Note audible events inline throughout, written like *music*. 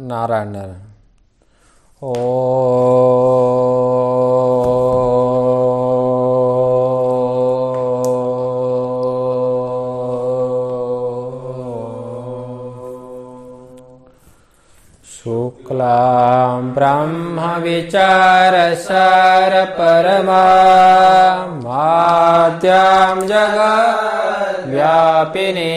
नारायण नारायण ओ शुक्लं ब्रह्मविचारसारपरमाद्यां जगद्व्यापिने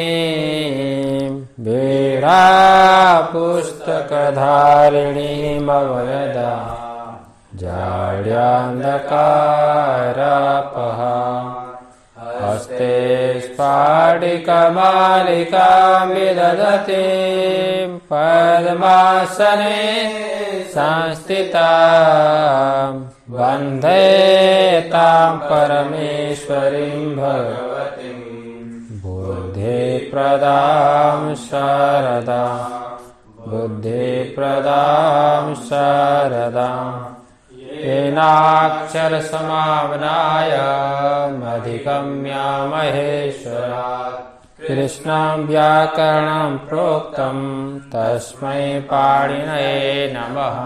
पुस्तकधारिणीमवद जाड्यान्दकारापः हस्ते स्पाडिकमालिका विदधति पद्मासने संस्थिता तां परमेश्वरीं भव बुद्धिप्रदां शारदा बुद्धिप्रदां शारदा येनाक्षरसमाम्नाय अधिगम्या महेश्वरा कृष्णां व्याकरणं प्रोक्तं तस्मै पाणिनये नमः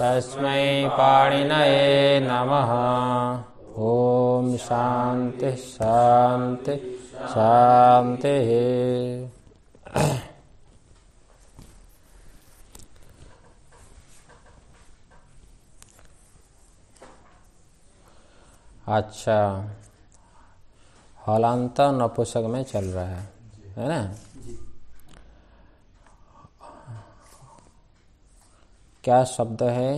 तस्मै पाणिनये नमः ॐ शान्तिः शान्ति शांति अच्छा हलांत नपुसक में चल रहा है है ना क्या शब्द है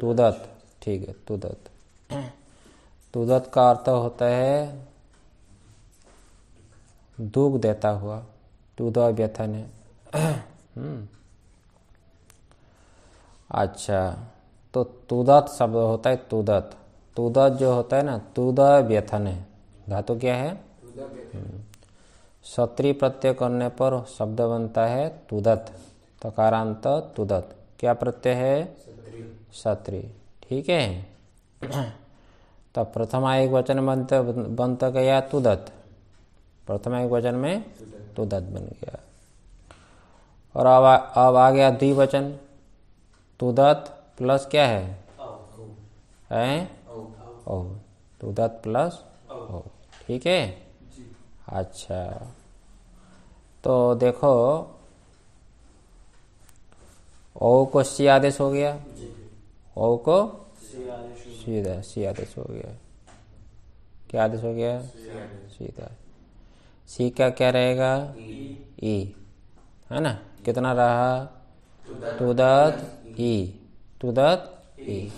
तुदत ठीक है तुदत तुदत का अर्थ होता है दुख देता हुआ तो उदय व्यथन है हम्म। अच्छा तो तुदत शब्द होता है तुदत तुदत जो होता है ना तुद व्यथन है धातु क्या है सत्री हम्म। प्रत्यय करने पर शब्द बनता है तुदत तकारांत तो तुदत क्या प्रत्यय है सत्री ठीक है *clears throat* तब तो प्रथम आय वचन बनता बनता गया तुदत प्रथम एक वचन में तो दत बन गया और अब आ, अब आ गया द्विवचन तो दत्त प्लस क्या है तो ओ प्लस ओ ठीक है अच्छा तो देखो ओ को सी आदेश हो गया ओ को सीधा सी आदेश हो गया क्या आदेश हो गया सीधा सी का क्या रहेगा ई है ना कितना रहा टू दत ई टू दत ई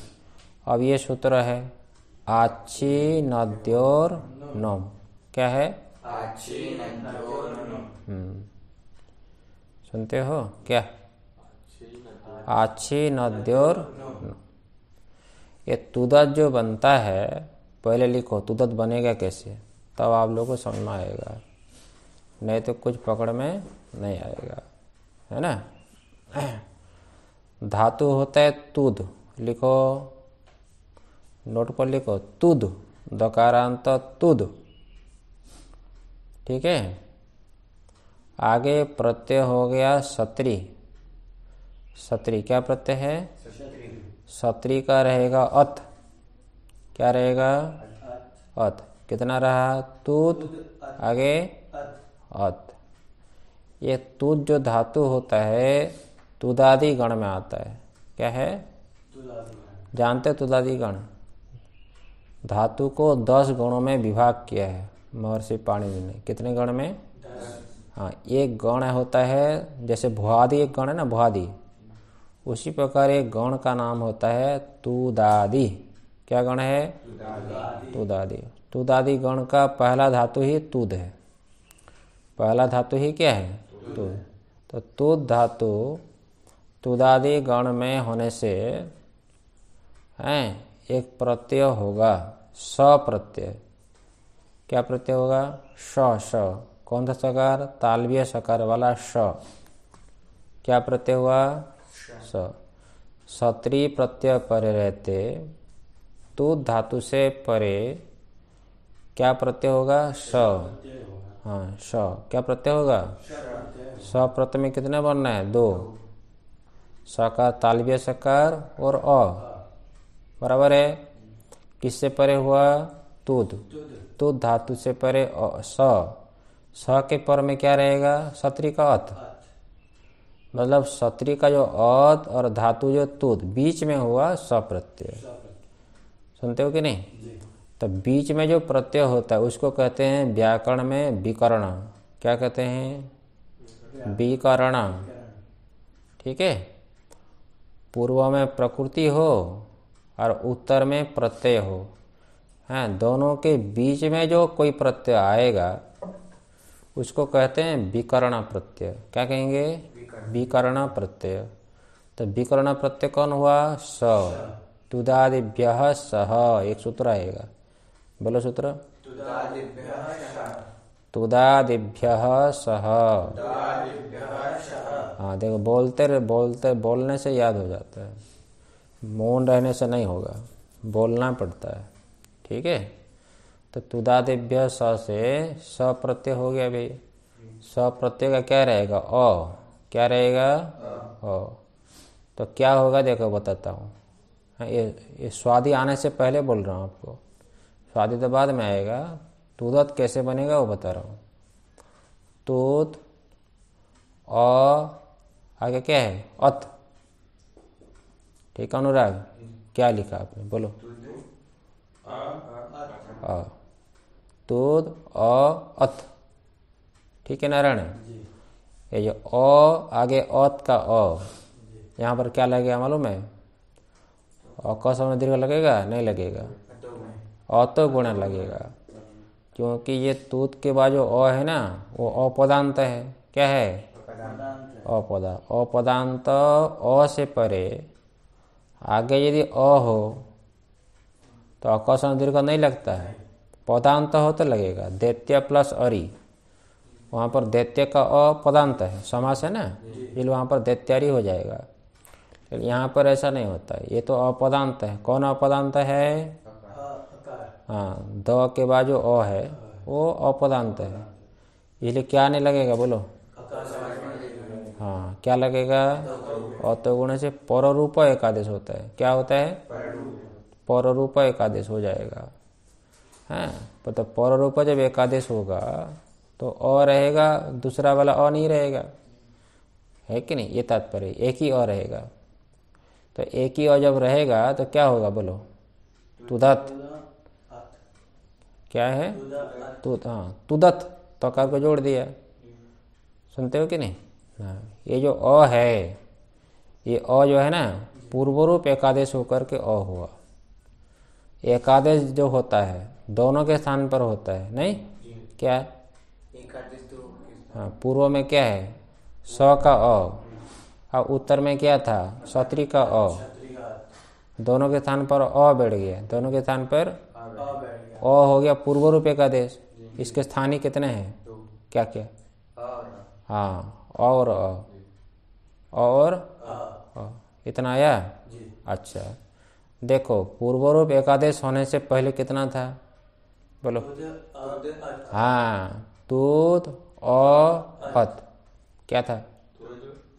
अब ये सूत्र है आची नद्योर नोम क्या है हम्म। सुनते हो क्या आची नद्योर ये तुदत जो बनता है पहले लिखो तुदत बनेगा कैसे तब आप लोगों को समझ में आएगा नहीं तो कुछ पकड़ में नहीं आएगा है ना धातु होता है तुद लिखो नोट पर लिखो तुद दकारांत तुद ठीक है आगे प्रत्यय हो गया सत्री सत्री क्या प्रत्यय है सत्री का रहेगा अत क्या रहेगा अत कितना रहा तूत आगे अत ये तुद जो धातु होता है तुदादि गण में आता है क्या है जानते तुदादि गण धातु को दस गणों में विभाग किया है महर्षि पाणिनि ने कितने गण में हाँ एक गण होता है जैसे भुआदि एक गण है ना भुआदि उसी प्रकार एक गण का नाम होता है तुदादि क्या गण है तुदादि तुदादि गण का पहला धातु ही तुद है पहला धातु ही क्या है तो तो तुद तो धातु तुदादि गण में होने से है एक प्रत्यय होगा स प्रत्यय क्या प्रत्यय होगा श श कौन सा सकार तालवीय सकार वाला श क्या प्रत्यय हुआ स सत्री प्रत्यय परे रहते तू तो धातु से परे क्या प्रत्यय होगा स हाँ स क्या प्रत्यय होगा स प्रत्यय में कितने बनना है दो सकार तालव्य सकार और अ बराबर है किससे परे हुआ तुद तुद धातु से परे स स के पर में क्या रहेगा सत्री का अत मतलब सत्री का जो अत और धातु जो तुद बीच में हुआ स प्रत्यय सुनते हो कि नहीं तो बीच में जो प्रत्यय होता है उसको कहते हैं व्याकरण में विकरण क्या कहते हैं विकरण ठीक है पूर्व में प्रकृति हो और उत्तर में प्रत्यय हो हैं हाँ, दोनों के बीच में जो कोई प्रत्यय आएगा उसको कहते हैं विकरण प्रत्यय क्या कहेंगे विकरण प्रत्यय तो विकरण प्रत्यय कौन हुआ स तुदादिभ्य सह एक सूत्र आएगा बोलो सूत्र तुदादिभ्य सह हाँ देखो बोलते रहे बोलते बोलने से याद हो जाता है मौन रहने से नहीं होगा बोलना पड़ता है ठीक है तो तुदादिभ्य स से स प्रत्यय हो गया भाई स प्रत्यय का क्या रहेगा अ क्या रहेगा अ तो क्या होगा देखो बताता हूँ हाँ, ये, ये स्वादी आने से पहले बोल रहा हूँ आपको स्वादी तो बाद में आएगा तुरत कैसे बनेगा वो बता रहा हूँ तोत अ आगे क्या है अत ठीक अनुराग क्या लिखा आपने बोलो अ अत अ ठीक है नारायण ये जो अ आगे अत का अ यहाँ पर क्या लगेगा मालूम है अ क समय दीर्घ लगेगा नहीं लगेगा अत गुण लगेगा क्योंकि ये तूत के बाद जो अ है ना वो अपदांत है क्या है अपदा अपदांत अ से परे आगे यदि अ हो तो अकर्षण दीर्घ नहीं लगता है पदांत हो तो लगेगा दैत्य प्लस अरि वहाँ पर दैत्य का अ पदांत है समास है ना इसलिए वहाँ पर दैत्यारी हो जाएगा यहाँ पर ऐसा नहीं होता ये तो अपदांत है कौन अपदांत है हाँ द के बाद जो अ है वो अपदांत है इसलिए क्या नहीं लगेगा बोलो हाँ क्या लगेगा अतगुण से पर रूप एकादेश होता है क्या होता है पर रूप एकादेश हो जाएगा है हाँ, तो पर रूप जब एकादेश होगा तो अ रहेगा दूसरा वाला अ नहीं रहेगा है कि नहीं ये तात्पर्य एक ही अ रहेगा तो एक ही अ जब रहेगा तो क्या होगा बोलो तुधत क्या है तो हाँ तुदत तोकार को जोड़ दिया सुनते हो कि नहीं हाँ ये जो अ है ये अ जो है ना पूर्वरूप एकादेश होकर के अ हुआ एकादेश जो होता है दोनों के स्थान पर होता है नहीं क्या हाँ पूर्व में क्या है स का अ और उत्तर में क्या था सत्री का अ दोनों के स्थान पर अ बैठ गया दोनों के स्थान पर ओ हो गया पूर्व रूपे का देश इसके स्थानीय कितने हैं क्या क्या हाँ और आ, और आ, इतना आया अच्छा देखो पूर्व रूप एकादेश होने से पहले कितना था बोलो हाँ तूत अत क्या था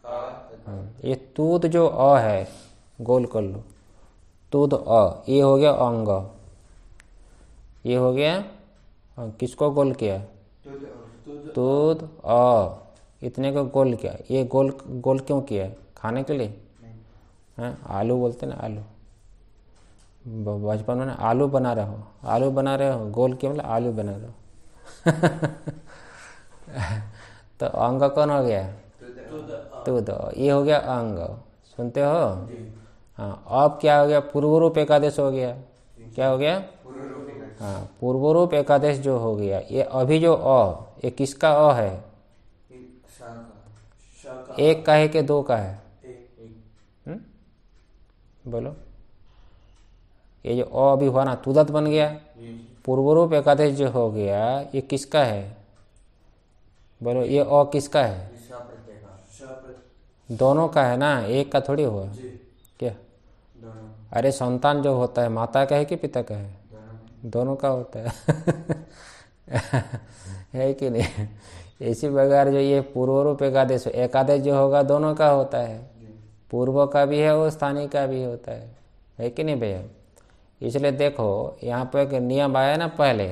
हाँ। ये तूत जो अ है गोल कर लो तूत अ ये हो गया अंग ये हो गया हाँ, किसको गोल किया दूध अ इतने को गोल किया ये गोल गोल क्यों किया खाने के लिए हैं हाँ, आलू बोलते ना आलू बचपन में आलू बना रहे हो आलू बना रहे हो गोल क्यों मतलब आलू बना रहे हो *laughs* तो अंग कौन हो गया तो दो ये हो गया अंग सुनते हो हाँ अब क्या हो गया पूर्व रूप एकादेश हो गया क्या हो गया हाँ पूर्वरूप एकादेश जो हो गया ये अभी जो अ ये किसका अ है एक का है कि दो का है हम्म? बोलो ये जो अ अभी हुआ ना तुदत बन गया पूर्वरूप एकादेश जो हो गया ये किसका है बोलो ये अ किसका है दोनों का है ना एक का थोड़ी हुआ क्या अरे संतान जो होता है माता का है कि पिता का है दोनों का होता है *laughs* है कि नहीं इसी प्रकार जो ये पूर्व रूप एकादश एकादश जो होगा दोनों का होता है पूर्व का भी है और स्थानीय का भी होता है है कि नहीं भैया इसलिए देखो यहाँ पर एक नियम आया ना पहले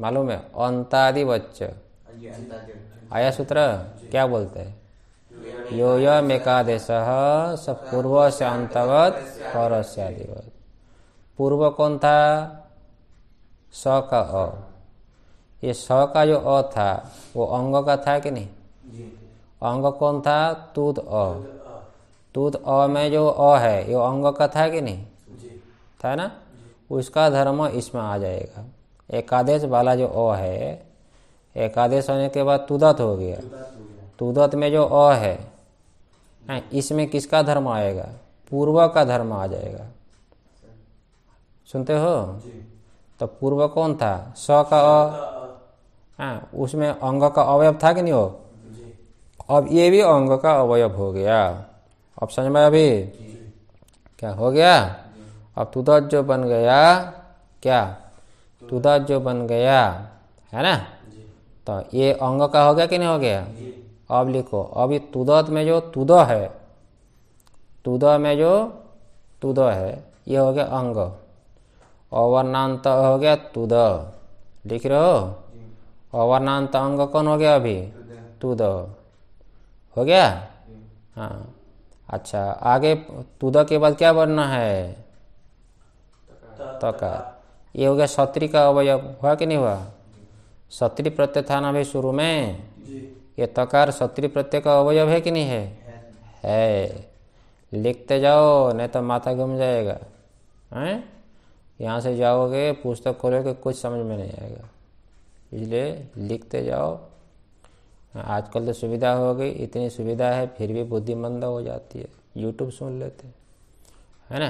मालूम है अंतादि आया सूत्र क्या बोलते हैं यो यम एकादेश स पूर्व से अंतवत आदिवत पूर्व कौन था स का अ ये स का जो अ था वो अंग का था कि नहीं अंग कौन था तूत अ तूत अ में जो अ है ये अंग का था कि नहीं था ना उसका धर्म इसमें आ जाएगा एकादेश वाला जो अ है एकादेश होने के बाद तुदत हो गया तुदत में जो अ है हाँ, इसमें किसका धर्म आएगा पूर्व का धर्म आ जाएगा सुनते हो तो पूर्व कौन था स का अ हाँ, उसमें अंग का अवयव था कि नहीं हो अब ये भी अंग का अवयव हो गया अब समझ में अभी क्या हो गया अब तुदत जो बन गया क्या तुदत जो बन गया है ना तो ये अंग का हो गया कि नहीं हो गया अब लिखो अभी तुदत में जो तुद है तुद में जो तुद है ये हो गया अंग अवर्णांत हो गया तुद लिख रहे हो अवर्णांत अंग कौन हो गया अभी तुद हो गया हाँ अच्छा आगे तुद के बाद क्या बनना है तकार ये हो गया सत्री का अवयव हुआ कि नहीं हुआ सत्री प्रत्यय था ना भी शुरू में ये तकार सत्री प्रत्यय का अवयव है कि नहीं है है लिखते जाओ नहीं तो माथा घूम जाएगा हैं यहाँ से जाओगे पुस्तक खोलोगे कुछ समझ में नहीं आएगा इसलिए लिखते जाओ आजकल तो सुविधा हो गई इतनी सुविधा है फिर भी बुद्धिमंदा हो जाती है यूट्यूब सुन लेते है ना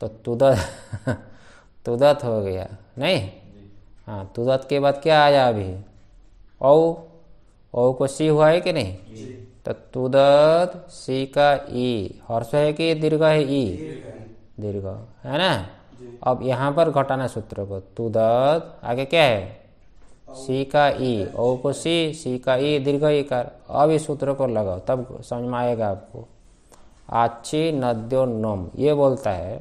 तो तुदत *laughs* तुदत हो गया नहीं हाँ तुदत के बाद क्या आया अभी औ औ को सी हुआ है कि नहीं तो तुदत सी का ई हर्ष है कि दीर्घ है ई दीर्घ है ना अब यहाँ पर घटाना सूत्र को तुदत आगे क्या है सी का ई ओ को सी सी का ई दीर्घ ई अब इस सूत्र को लगाओ तब समझ में आएगा आपको आची नद्यो नोम ये बोलता है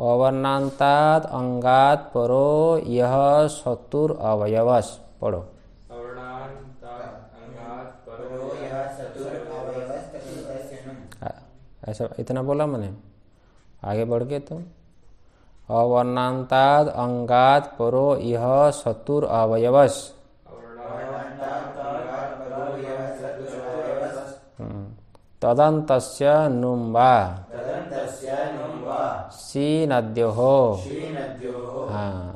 अवर्णांतात अंगात परो यह शत्र अवयवश पढ़ो ऐसा इतना बोला मैंने आगे बढ़ गए तुम तो? अवर्णांताद अंगात परो यह सतुर अवयवस हम्म। तदंत नुम्बा सी नद्यो हो हाँ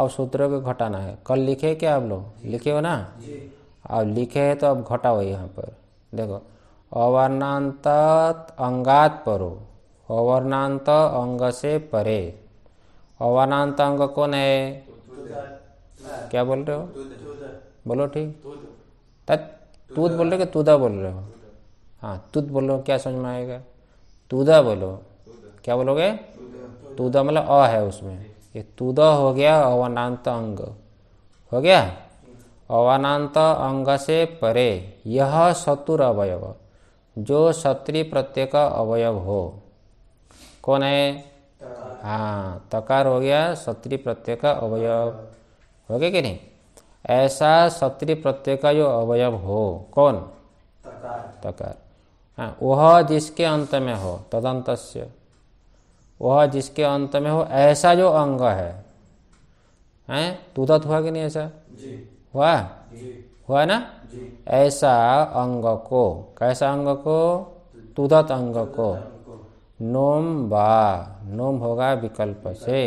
अब सूत्रों को घटाना है कल लिखे क्या आप लोग लिखे हो ना अब लिखे है तो अब घटाओ यहाँ पर देखो अवर्णांत अंगात परो अवर्णांत अंग से परे अवर्णांत अंग कौन है क्या बोल रहे हो बोलो ठीक तूत बोल रहे हो तुदा बोल रहे हो हाँ तुत बोलो क्या समझ में आएगा तुदा बोलो क्या बोलोगे तुदा मतलब अ है उसमें ये तुदा हो गया अवनांत अंग हो गया अवनांत अंग से परे यह शत्रु अवयव जो शत्रु प्रत्यय का अवयव हो कौन है हाँ तकार हो गया सत्री प्रत्यय का अवयव हो गया कि नहीं ऐसा सत्री प्रत्यय का जो अवयव हो कौन तकार हाँ वह जिसके अंत में हो तदंत वह जिसके अंत में हो ऐसा जो अंग है हैं तुदत तो हुआ कि नहीं ऐसा जी। हुआ जी। हुआ ना जी। ऐसा अंग को कैसा अंग को तुदत अंग को नोम बा नोम होगा विकल्प से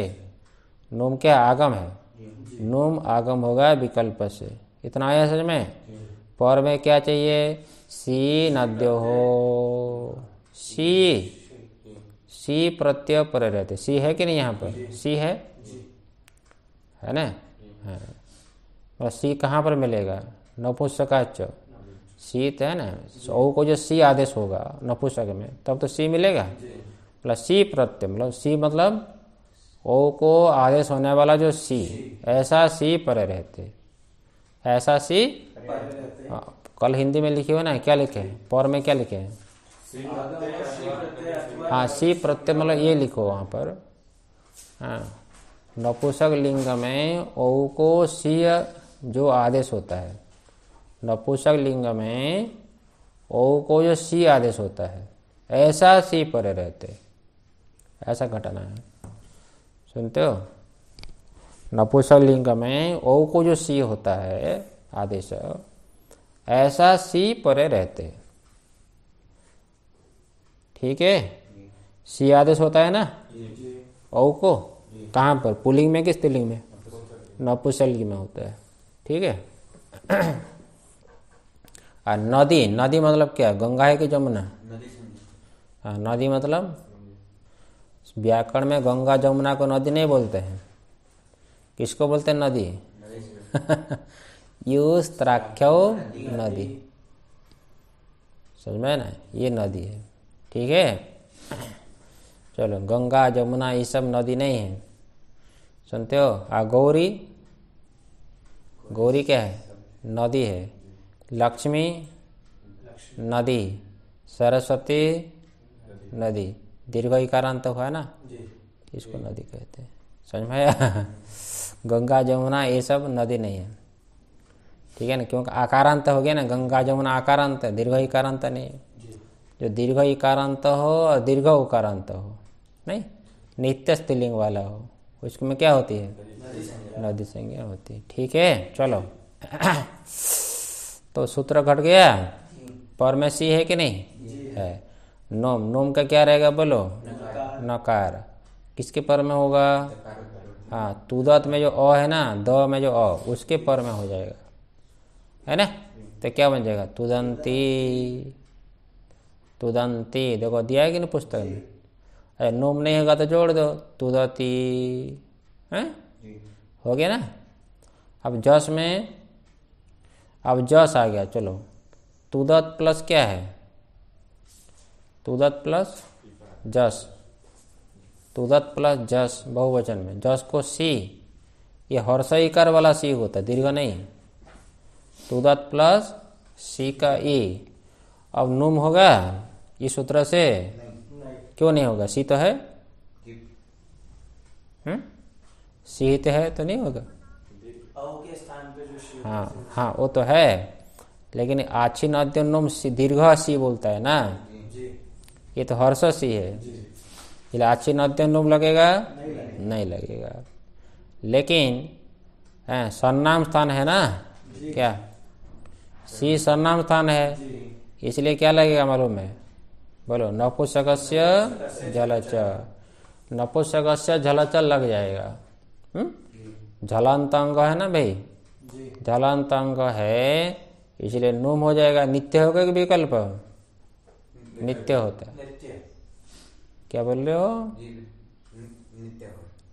नोम क्या आगम है नोम आगम होगा विकल्प से इतना आया सच में पर में क्या चाहिए सी नद्यो हो सी सी प्रत्यय पर रहते सी है कि नहीं यहाँ पर सी है है ना हाँ। सी कहाँ पर मिलेगा नपुंसकाच शीत है ना सौ को जो सी आदेश होगा नपुसक में तब तो सी मिलेगा प्लस मतलब सी प्रत्यय मतलब सी मतलब ओ को आदेश होने वाला जो सी ऐसा सी पर रहते ऐसा सी हाँ, कल हिंदी में लिखी हो ना क्या लिखे हैं पौर में क्या लिखे हैं हाँ सी प्रत्यय मतलब ये लिखो वहाँ पर हाँ नपुसक लिंग में ओ को सी जो आदेश होता है नपुसक लिंग में ओ को जो सी आदेश होता है ऐसा सी पर रहते ऐसा घटना है सुनते हो नपुसक लिंग में ओ को जो सी होता है आदेश ऐसा सी परे रहते ठीक है सी आदेश होता है ना ओ को कहाँ पर पुलिंग में कि स्त्रीलिंग में नपुसलिंग में होता है ठीक है और नदी नदी मतलब क्या गंगा है कि जमुना हाँ नदी मतलब व्याकरण में गंगा जमुना को नदी नहीं बोलते हैं किसको बोलते हैं नदी *laughs* यूस त्राख्य नदी समझ में ना ये नदी है ठीक है चलो गंगा जमुना ये सब नदी नहीं है सुनते हो आ गौरी गौरी क्या है नदी है लक्ष्मी नदी सरस्वती नदी दीर्घ तो हुआ ना इसको नदी कहते हैं समझ में *laughs* गंगा जमुना ये सब नदी नहीं है ठीक है ना क्योंकि आकारांत हो गया ना गंगा जमुना आकारांत दीर्घ इकारांत नहीं जो दीर्घ इकारांत हो और दीर्घ उकारांत हो नहीं नित्य स्त्रीलिंग वाला हो उसमें क्या होती है नदी संज्ञा होती है ठीक है चलो *clears throat* तो सूत्र घट गया पर में सी है कि नहीं है नोम नोम का क्या रहेगा बोलो नकार किसके पर में होगा हाँ तुदत में जो अ है ना द में जो अ उसके पर में हो जाएगा है ना तो क्या बन जाएगा तुदंती तुदंती देखो दिया है कि नहीं पुस्तक में अरे नोम नहीं होगा तो जोड़ दो तुदती है हो गया ना अब जस में अब जस आ गया चलो तुदत प्लस क्या है तुदत प्लस जस तुदत प्लस जस बहुवचन में जस को सी ये हर्षईकार वाला सी होता है दीर्घ नहीं तुदत प्लस सी का ई अब नुम होगा इस सूत्र से क्यों नहीं होगा सी तो है हम्म? सी तो है तो नहीं होगा हाँ हाँ वो तो है लेकिन आछी नद्योन्नम दीर्घ सी बोलता है ना ये तो हर्ष सी है इसलिए आछी नद्योन्नम लगेगा नहीं, लगेगा लेकिन हाँ, सरनाम स्थान है ना क्या सी सरनाम स्थान है इसलिए क्या लगेगा मालूम है बोलो नपुसकस्य जलच नपुसकस्य जलचल लग जाएगा झलंत हम्म? अंग है ना भाई जलांतांग है इसलिए नुम हो जाएगा नित्य होगा कि विकल्प नित्य होता है क्या बोल रहे हो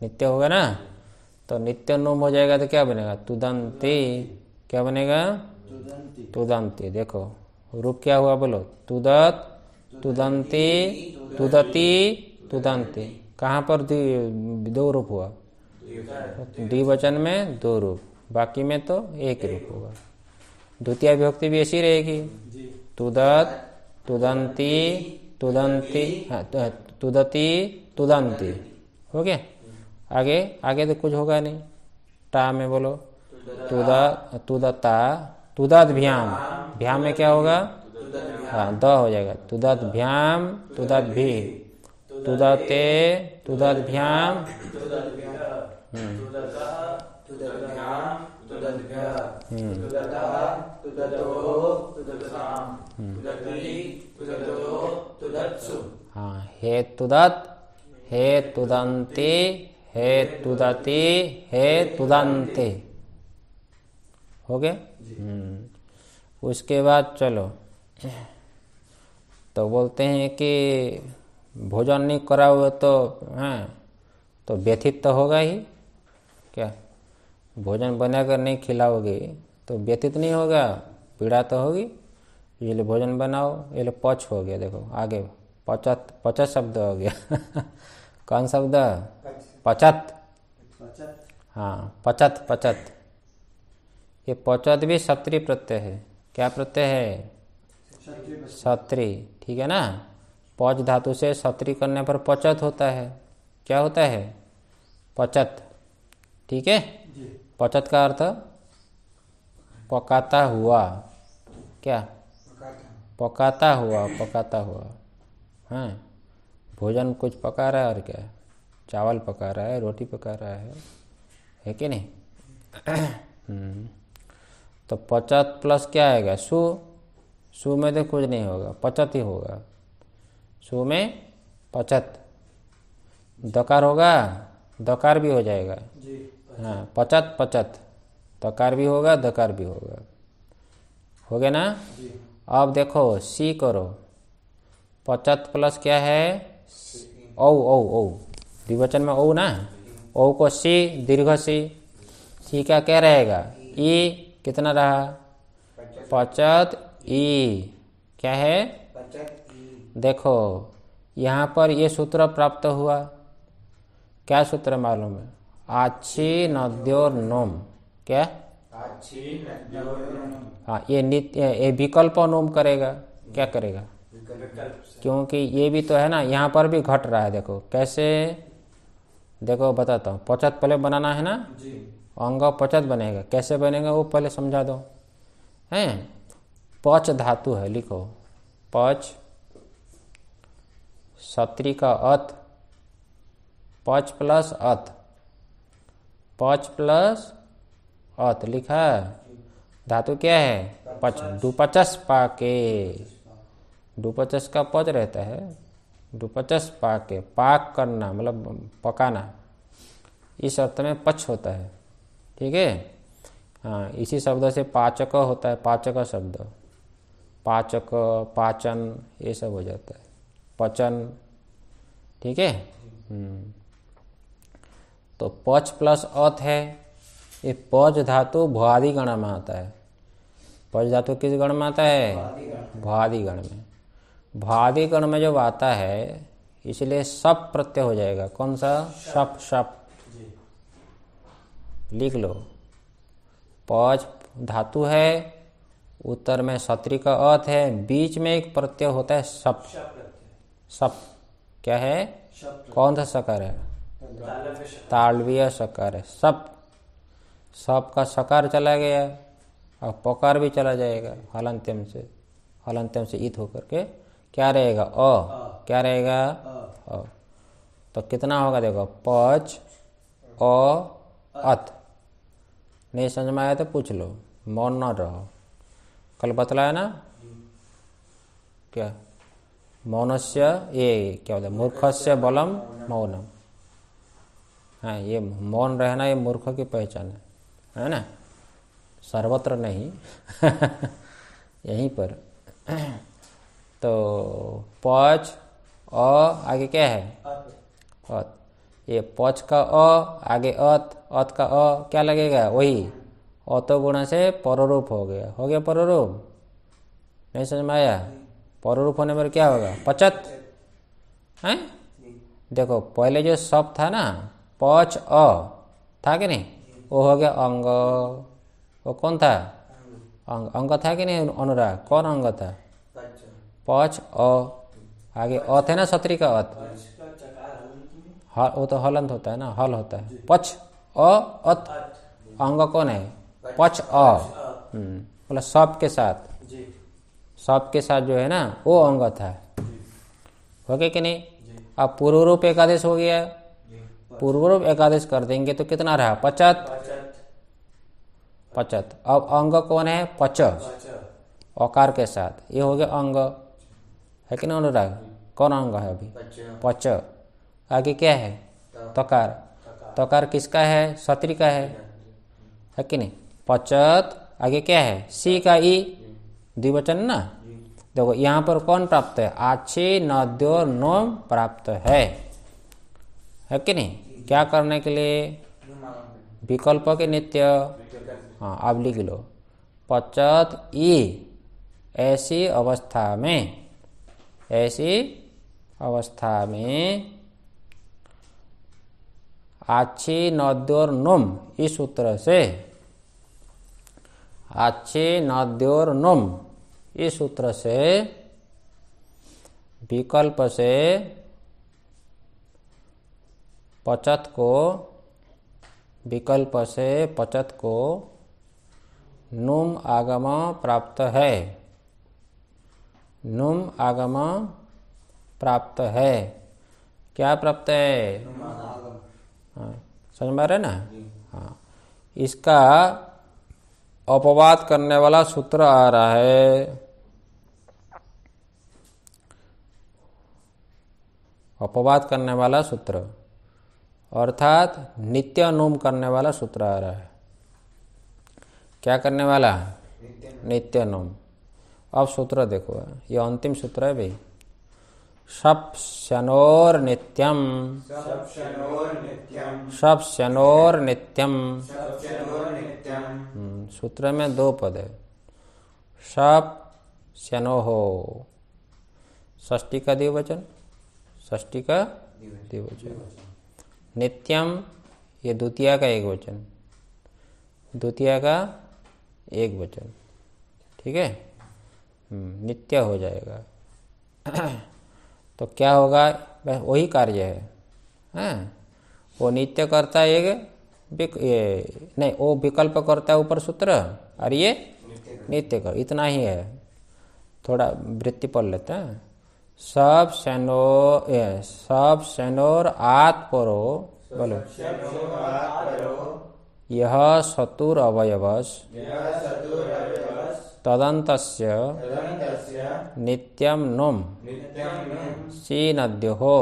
नित्य होगा ना तो नित्य नुम हो जाएगा तो क्या बनेगा तुदंती क्या बनेगा तुदंती देखो रूप क्या हुआ बोलो तुदत तुदंती तुदती तुदंती कहाँ पर दो रूप हुआ द्विवचन में दो रूप बाकी में तो एक रूप होगा द्वितीय विभक्ति भी ऐसी रहेगी तुदत तुदंती तुदंती हाँ, तो, हाँ, तुदती तुदंती हो गया आगे आगे तो कुछ होगा नहीं टा में बोलो तुदा तुदता तुदत भ्याम में क्या होगा हाँ द हो जाएगा भ्याम तुदत भी तुदते भ्याम हाँ हे तुदत हे तुदंते हे तुदते हे तुदंते हो गया उसके बाद चलो तो बोलते हैं कि भोजन नहीं करा हुआ तो हैं हाँ, तो व्यथित तो होगा ही क्या भोजन बनाकर नहीं खिलाओगे तो व्यतीत नहीं होगा पीड़ा तो होगी ये लो भोजन बनाओ ये लो पच हो गया देखो आगे पचत पचत शब्द हो गया *laughs* कौन शब्द पचत हाँ पचत पचत ये पचत भी सत्री प्रत्यय है क्या प्रत्यय है सत्री ठीक है ना पच धातु से सत्री करने पर पचत होता है क्या होता है पचत ठीक है पचत का अर्थ पकाता हुआ क्या पकाता हुआ पकाता हुआ हैं हाँ। भोजन कुछ पका रहा है और क्या चावल पका रहा है रोटी पका रहा है है कि नहीं हम्म। तो पचत प्लस क्या आएगा सु सु में तो कुछ नहीं होगा पचत ही होगा सु में पचत दकार होगा दकार भी हो जाएगा हाँ पचत पचत तकार तो भी होगा दकार भी होगा हो गया ना अब देखो सी करो पचत प्लस क्या है औ औ औ द्विवचन में ओ ना ओ को सी दीर्घ सी सी का क्या रहेगा ई कितना रहा पचत ई क्या है देखो यहाँ पर ये सूत्र प्राप्त हुआ क्या सूत्र मालूम है आच्छी नद्योर्नोम क्या हाँ ये नित्य ये विकल्प नोम करेगा क्या करेगा क्योंकि ये भी तो है ना यहाँ पर भी घट रहा है देखो कैसे देखो बताता हूँ पचत पहले बनाना है ना अंग पचत बनेगा कैसे बनेगा वो पहले समझा दो है पच धातु है लिखो पच सत्री का अत पच प्लस अत पच प्लस अत लिखा धातु क्या है पच डुपचस पाके डुपचस का पद रहता है डुपचस पाके पाक करना मतलब पकाना इस अर्थ में पच होता है ठीक है हाँ इसी शब्द से पाचक होता है पाचक शब्द पाचक पाचन ये सब हो जाता है पचन ठीक है हम्म। तो पच प्लस अथ है ये पज धातु भुआदि गण में आता है पज धातु किस गण में आता है भुआदि गण में भुआदि गण में जब आता है इसलिए सप प्रत्यय हो जाएगा कौन सा सप सप लिख लो पच धातु है उत्तर में सत्री का अर्थ है बीच में एक प्रत्यय होता है सप सप क्या है कौन सा सकार है तालवीय सकार है सब सब का सकार चला गया और पकार भी चला जाएगा हलंत्यम से हलंत्यम से इत होकर के क्या रहेगा अ क्या रहेगा अ तो कितना होगा देखो पच अ अत नहीं समझ में आया तो पूछ लो मौन न रहो कल बतलाया ना क्या मौनस्य ये क्या होता है से बलम मौनम हैं हाँ, ये मौन रहना ये मूर्ख की पहचान है है ना सर्वत्र नहीं *laughs* यहीं पर तो पच अ आगे क्या है अत ये पच का अ आगे अत अत का अ क्या लगेगा वही अतो गुणा से पररूप हो गया हो गया पररूप नहीं समझ में आया पररूप होने पर क्या होगा पचत हैं देखो पहले जो सब था ना पच अ था कि नहीं वो हो गया अंग वो कौन था अंग अंग था कि नहीं अनुराग कौन अंग था पच अ आगे अ थे ना सत्री का अत वो तो हलंत होता है ना हल होता है पच अ अत अंग कौन है पच अ हम्म, बोला मतलब सब के साथ सब के साथ जो है ना वो अंग था हो गया कि नहीं अब पूर्व रूप एकादेश हो गया पूर्वरूप एकादश कर देंगे तो कितना रहा पचत पचत अब अंग कौन है पच औकार के साथ ये हो गया अंग है कि ना अनुराग कौन अंग है अभी पच आगे क्या है तकार तकार किसका है सत्री का है है कि नहीं पचत आगे क्या है सी का ई द्विवचन ना देखो यहाँ पर कौन प्राप्त है आछे नद्यो नोम प्राप्त है है कि नहीं क्या करने के लिए विकल्प के नित्य हाँ आप लिख लो पचत ई ऐसी अवस्था में ऐसी अवस्था में आछी नद्योर नुम इस सूत्र से आछी नद्योर नुम इस सूत्र से विकल्प से पचत को विकल्प से पचत को नुम आगम प्राप्त है नुम आगम प्राप्त है क्या प्राप्त है हाँ, समझ में रहे ना हाँ इसका अपवाद करने वाला सूत्र आ रहा है अपवाद करने वाला सूत्र अर्थात नित्य अनुम करने वाला सूत्र आ रहा है क्या करने वाला नित्य अनुम अब सूत्र देखो ये अंतिम सूत्र है भाई शप्शनोर नित्यम शप्शनोर नित्यम हम्म, सूत्र में दो पद है सप शनो हो ष्टी का दिवचन ष्टी का दिवचन नित्यम ये द्वितीय का एक वचन द्वितीय का एक वचन ठीक है हम्म, नित्य हो जाएगा *clears throat* तो क्या होगा वही कार्य है हाँ? वो नित्य करता एक ये नहीं वो विकल्प करता है ऊपर सूत्र और ये नित्य कर इतना ही है थोड़ा वृत्ति पढ़ लेते हैं सब सेनो सब सेनोर आत परो बोलो यह सतुर अवयवस तदंत नित्यम नुम सी नद्यो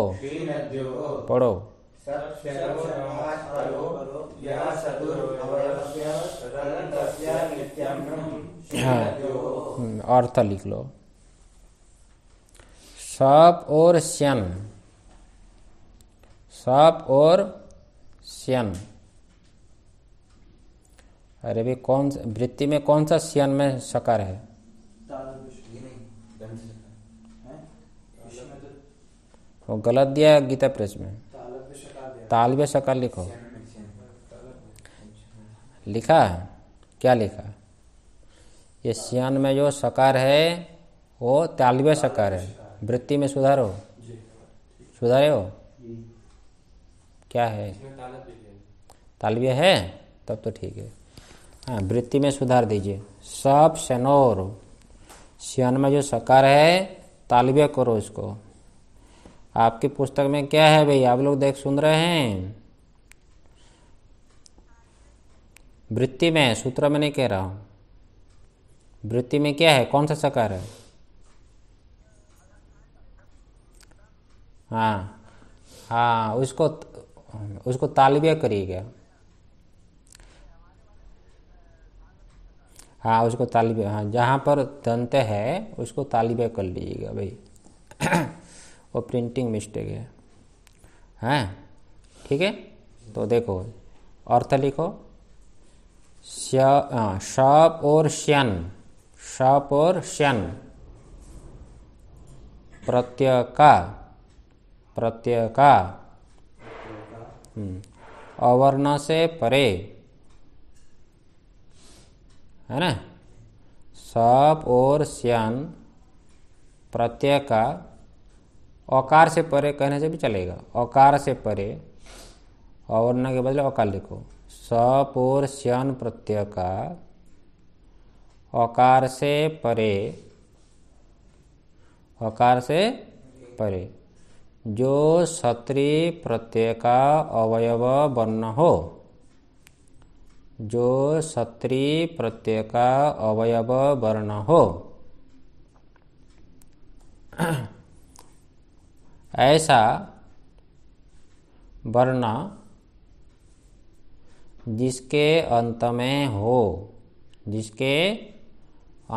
पढ़ो हाँ। हम्म, अर्थ लिख लो सप और श्यन सप और श्यन अरे भी कौन वृत्ति में कौन सा श्यन में सकार है वो गलत दिया गीता प्रेस में तालबे सकार लिखो लिखा क्या लिखा ये श्यन में जो सकार है वो तालबे सकार है वृत्ति में सुधारो सुधारे हो क्या है तालव्य है तब तो ठीक है हाँ वृत्ति में सुधार दीजिए सब शनोर शन में जो सकार है तालव्य करो इसको आपकी पुस्तक में क्या है भाई आप लोग देख सुन रहे हैं वृत्ति में सूत्र में नहीं कह रहा हूँ वृत्ति में क्या है कौन सा सकार है हाँ हाँ उसको उसको तालबिया करिएगा हाँ उसको तालबिया हाँ जहाँ पर दंत है उसको तालबिया कर लीजिएगा भाई *clears throat* वो प्रिंटिंग मिस्टेक है हैं हाँ, ठीक है तो देखो अर्थ लिखो हाँ, शप और श्यन शप और श्यन प्रत्यय का प्रत्यय का हम्म। अवर्ण से परे है ना सप और श्यान प्रत्यय का अकार से परे कहने से भी चलेगा अकार से परे अवर्ण के बदले अकार लिखो सप और श्यान प्रत्यय का अकार से परे अकार से परे जो सत्री प्रत्यय का अवयव वर्ण हो जो सत्री प्रत्यय का अवयव वर्ण हो *clears throat* ऐसा वर्ण जिसके अंत में हो जिसके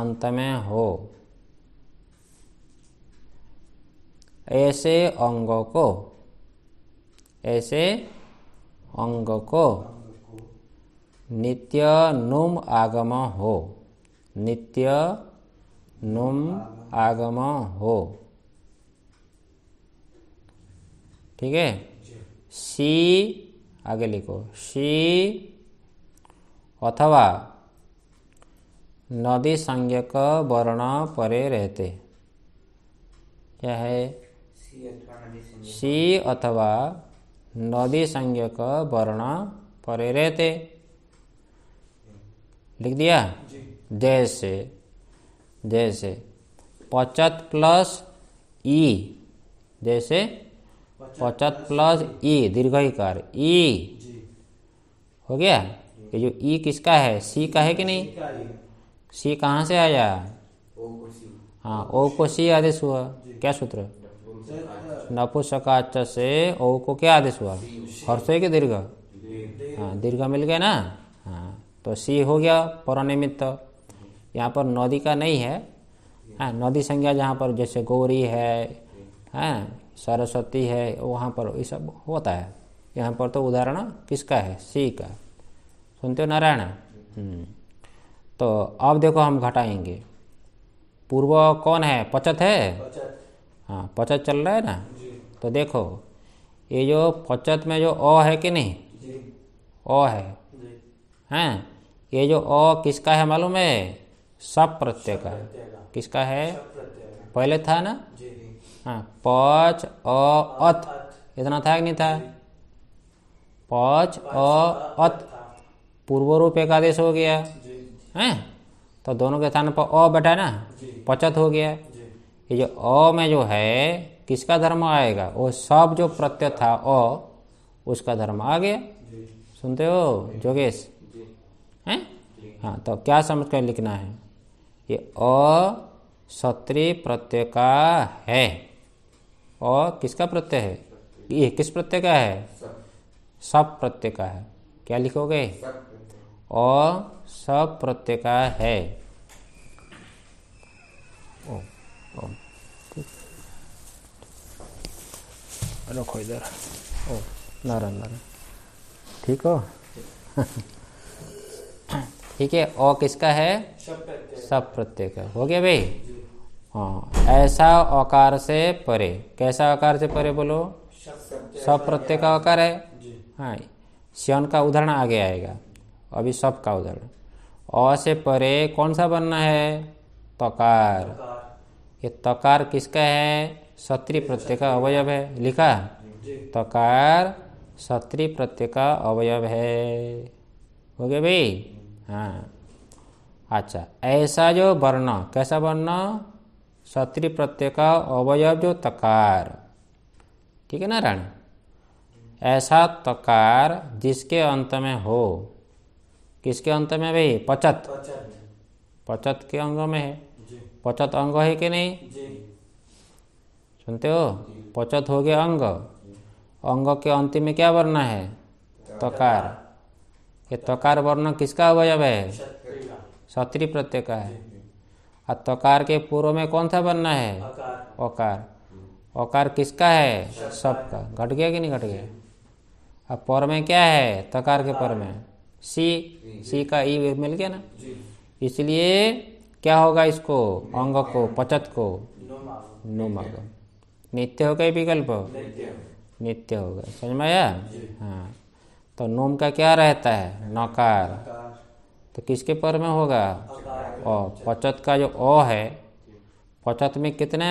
अंत में हो ऐसे अंगों को ऐसे अंग को नित्य नुम आगम हो नित्य नुम आगम हो ठीक है सी आगे लिखो सी अथवा नदी संज्ञक वर्ण परे रहते क्या है सी अथवा नदी संज्ञक वर्ण परे रहते लिख दिया जैसे जैसे पचत प्लस ई जैसे पचत प्लस ई दीर्घकार ई हो गया ये जो ई किसका है सी का है कि नहीं सी कहाँ से आया हाँ ओ को सी आदेश हुआ क्या सूत्र नपुसकाच से ओ को क्या आदेश हुआ है के दीर्घ हाँ दीर्घ मिल गया ना हाँ तो सी हो गया पौरानिमित्त यहाँ पर नदी का नहीं है हाँ नदी संज्ञा जहाँ पर जैसे गौरी है हाँ सरस्वती है वहाँ पर ये सब होता है यहाँ पर तो उदाहरण किसका है सी का सुनते हो नारायण हम्म। तो अब देखो हम घटाएंगे पूर्व कौन है पचत है पचत। हाँ पचत चल रहा है ना तो देखो ये जो पचत में जो अ है कि नहीं अ है हैं ये जो अ किसका है मालूम है सब प्रत्यय का किसका है पहले था ना हाँ पच अत इतना था कि नहीं था पच अत पूर्व रूप आदेश हो गया हैं तो दोनों के स्थान पर अ बैठा ना पचत हो गया ये जो अ में जो है किसका धर्म आएगा वो सब जो प्रत्यय था अ उसका धर्म आ गया सुनते हो जोगेश हैं हाँ तो क्या समझ कर लिखना है ये अ सत्री प्रत्यय का है अ किसका प्रत्यय है ये किस प्रत्यय का है सब प्रत्यय का है क्या लिखोगे अ सब प्रत्यय का है ओम रखो इधर ओ नारायण नारायण ठीक हो ठीक है ओ किसका है सब प्रत्यय का हो गया भाई हाँ ऐसा आकार से परे कैसा आकार से परे बोलो सब प्रत्यय का आकार है हाँ श्यन का उदाहरण आगे आएगा अभी सब का उदाहरण अ से परे कौन सा बनना है तकार ये तकार किसका है सत्री प्रत्यय का अवयव है लिखा तकार सत्री प्रत्यय का अवयव है हो गया भाई हाँ अच्छा ऐसा जो वर्ण कैसा वर्ण सत्री प्रत्यय का अवयव जो तकार ठीक है ना रानी ऐसा तकार जिसके अंत में हो किसके अंत में भाई पचत पचत के अंग में है पचत अंग है कि नहीं सुनते हो पचत हो गया अंग अंग के अंतिम में क्या वर्ण है तकार ये तकार वर्ण किसका अवयव है क्षत्रिय प्रत्यय का है और तकार के पूर्व में कौन सा वर्ण है ओकार ओकार किसका है सबका घट गया कि नहीं घट गया अब पर में क्या है तकार के पर में सी सी का ई मिल गया ना इसलिए क्या होगा इसको अंग को पचत को नो मागम नित्य गए विकल्प नित्य होगा समझ में आया हाँ तो नोम का क्या रहता है नकार तो किसके पर में होगा ओ पचत का जो अ है पचत में कितने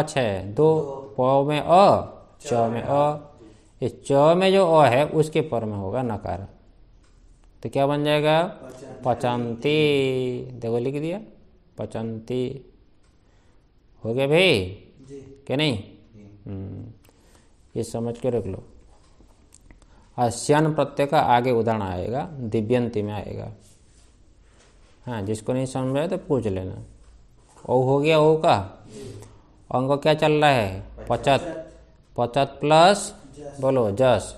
अच्छे है दो प में अ च में अ इस च में जो अ है उसके पर में होगा नकार तो क्या बन जाएगा पचंती देखो लिख दिया पचंती हो गया भाई क्या नहीं हम्म, ये समझ के रख लो अश्यन प्रत्यय का आगे उदाहरण आएगा दिव्यंती में आएगा हाँ जिसको नहीं समझ आया तो पूछ लेना ओ हो गया ओ का अंग क्या चल रहा है पचत पचत प्लस बोलो जस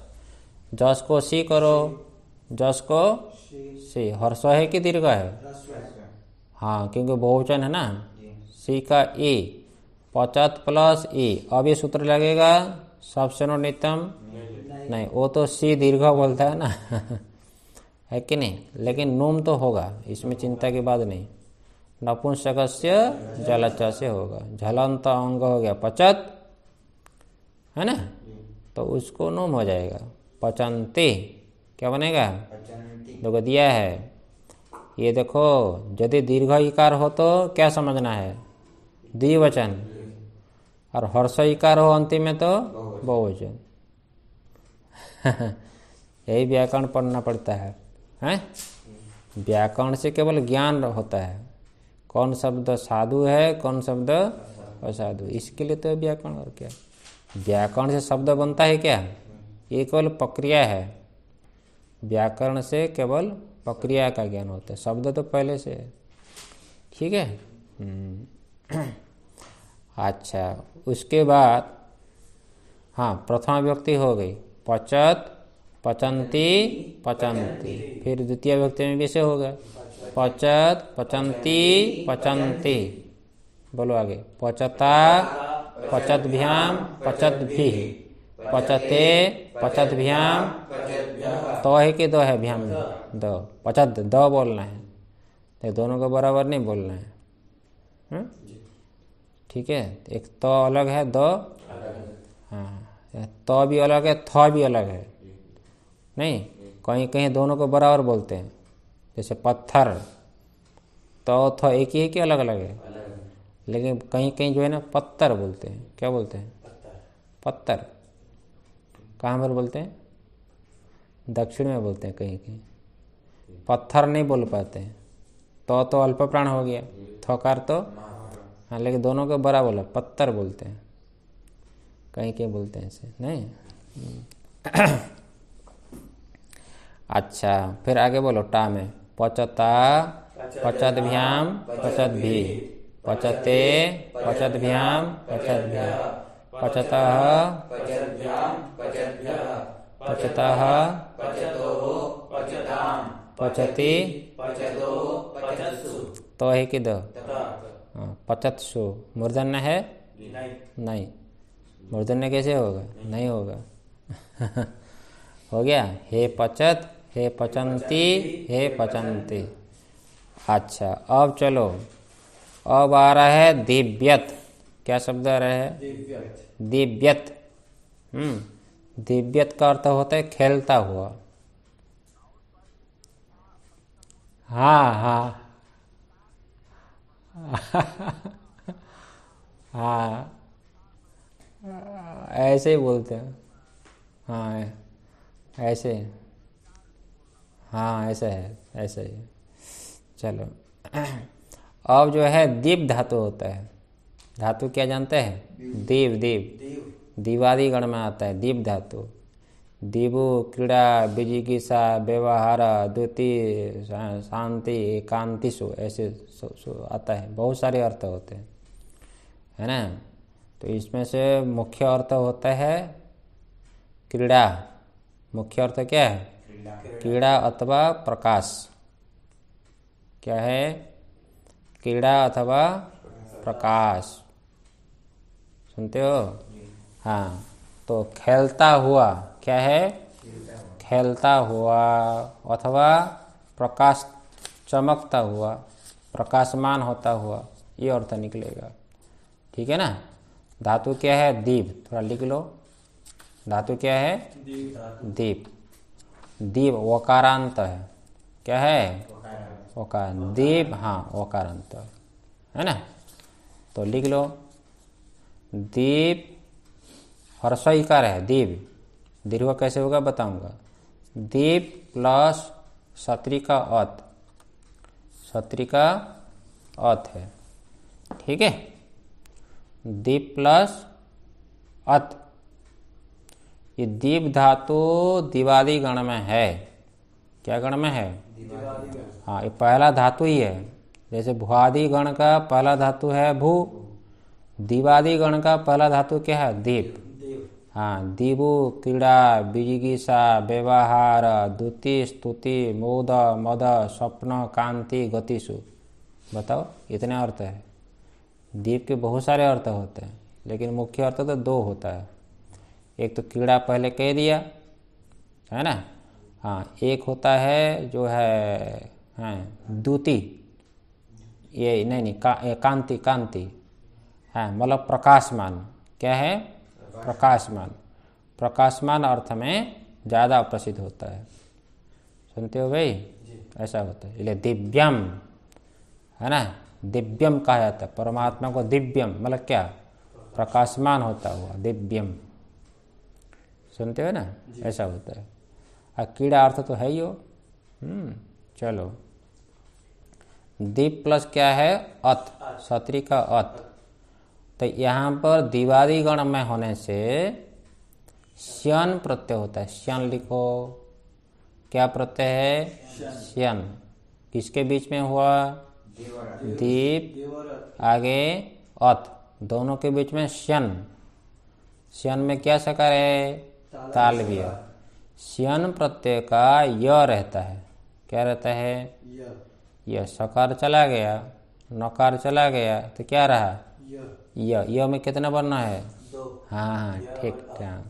जस को सी करो जस को सी हर्ष है कि दीर्घ है हाँ क्योंकि बहुवचन है ना सी का ए पचत प्लस ए अब ये सूत्र लगेगा सबसे नितम नहीं।, नहीं वो तो सी दीर्घ बोलता है ना *laughs* है कि नहीं लेकिन नूम तो होगा इसमें चिंता की बात नहीं नपुंसक से जलचा से होगा झलंत अंग हो गया पचत है ना तो उसको नूम हो जाएगा पचनते क्या बनेगा दिया है ये देखो यदि दीर्घ इकार हो तो क्या समझना है द्विवचन और हर्ष इकार हो अंतिम में तो बहुवचन *laughs* यही व्याकरण पढ़ना पड़ता है हैं व्याकरण से केवल ज्ञान होता है कौन शब्द साधु है कौन शब्द असाधु इसके लिए तो व्याकरण और क्या व्याकरण से शब्द बनता है क्या ये केवल प्रक्रिया है व्याकरण से केवल प्रक्रिया का ज्ञान होता है शब्द तो पहले से है ठीक है हम्म। अच्छा उसके बाद हाँ प्रथमा व्यक्ति हो गई पचत पचंती पचंती फिर द्वितीय व्यक्ति में भी से हो गया पचत पचंती पचंती बोलो आगे पचता पचत भ्याम पचत भी पचते पचत भ्याम तो है कि दो है भ्याम में दो पचत दो बोलना है तो दोनों को बराबर नहीं बोलना है हम्म? ठीक है तो एक तो अलग है दो हाँ तो भी अलग है थ भी अलग है नहीं कहीं कहीं दोनों को बराबर बोलते हैं जैसे पत्थर तो थ एक ही है कि अलग अलग है लेकिन कहीं कहीं जो है ना पत्थर बोलते हैं क्या बोलते हैं पत्थर कहाँ पर बोलते हैं दक्षिण में बोलते हैं कहीं कहीं पत्थर नहीं बोल पाते हैं तो तो अल्प प्राण हो गया थोकार तो हाँ लेकिन दोनों को बड़ा बोला पत्थर बोलते हैं कहीं कहीं बोलते हैं इसे नहीं *clears throat* अच्छा फिर आगे बोलो टा में पचता पचत भ्याम पचत भी पचते पचत भ्याम पचत भ्याम पचतः पचतः पचति तो है कि दो हाँ, मूर्धन्य है नहीं मूर्धन्य कैसे होगा नहीं होगा *laughs* हो गया हे पचत हे पचंती हे पचंती अच्छा अब चलो अब आ रहा है दिव्यत क्या शब्द आ रहा है दिव्यत हम्म, दिव्यत का अर्थ होता है खेलता हुआ हाँ हाँ *laughs* हाँ ऐसे ही बोलते हैं हाँ ऐसे हाँ ऐसा है ऐसा ही चलो *clears throat* अब जो है दीप धातु होता है धातु क्या जानते हैं देव देव दीवादी गण में आता है दीप धातु दीबो क्रीड़ा बिजिकिसा व्यवहार द्वितीय शांति एकांति सो ऐसे सो, सो आता है बहुत सारे अर्थ होते हैं है ना तो इसमें से मुख्य अर्थ होता है क्रीड़ा मुख्य अर्थ क्या है क्रीड़ा अथवा प्रकाश क्या है क्रीड़ा अथवा प्रकाश सुनते हो हाँ तो खेलता हुआ क्या है खेलता हुआ अथवा प्रकाश चमकता हुआ प्रकाशमान होता हुआ ये अर्थ तो निकलेगा ठीक है ना धातु क्या है दीप थोड़ा लिख लो धातु क्या है दीप दीप वकारांत है क्या है वकार दीप हाँ वकारांत है ना तो लिख लो दीप हर्षई है दीप दीर्घ कैसे होगा बताऊंगा दीप प्लस सत्रिका अत सत्रिका अत है ठीक है दीप प्लस अत ये दीप धातु दिवाली गण में है क्या गण में है हाँ ये पहला धातु ही है जैसे भुआदि गण का पहला धातु है भू दीवादि गण का पहला धातु क्या है दीप हाँ दीबु क्रीड़ा बिजिगिषा व्यवहार द्वितीय स्तुति मोद मद स्वप्न कांति गतिशु बताओ इतने अर्थ है दीप के बहुत सारे अर्थ होते हैं लेकिन मुख्य अर्थ तो दो होता है एक तो क्रीड़ा पहले कह दिया है ना हाँ एक होता है जो है हाँ द्युति ये नहीं नहीं का, कांति कांति है हाँ, मतलब प्रकाशमान क्या है प्रकाशमान प्रकाशमान अर्थ में ज़्यादा प्रसिद्ध होता है सुनते हो भाई ऐसा होता है इसलिए दिव्यम है ना दिव्यम कहा जाता है परमात्मा को दिव्यम मतलब क्या प्रकाशमान होता हुआ दिव्यम सुनते हो ना ऐसा होता है और कीड़ा अर्थ तो है ही हो हम्म, चलो दीप प्लस क्या है अत सत्री का अत तो यहाँ पर दीवारी गण में होने से श्यन प्रत्यय होता है श्यन लिखो क्या प्रत्यय है श्यन किसके बीच में हुआ दीप आगे अत दोनों के बीच में श्यन श्यन में क्या सकार है तालव्य श्यन प्रत्यय का य रहता है क्या रहता है यह सकार चला गया नकार चला गया तो क्या रहा य य में कितना बनना है हाँ हाँ ठीक ठाक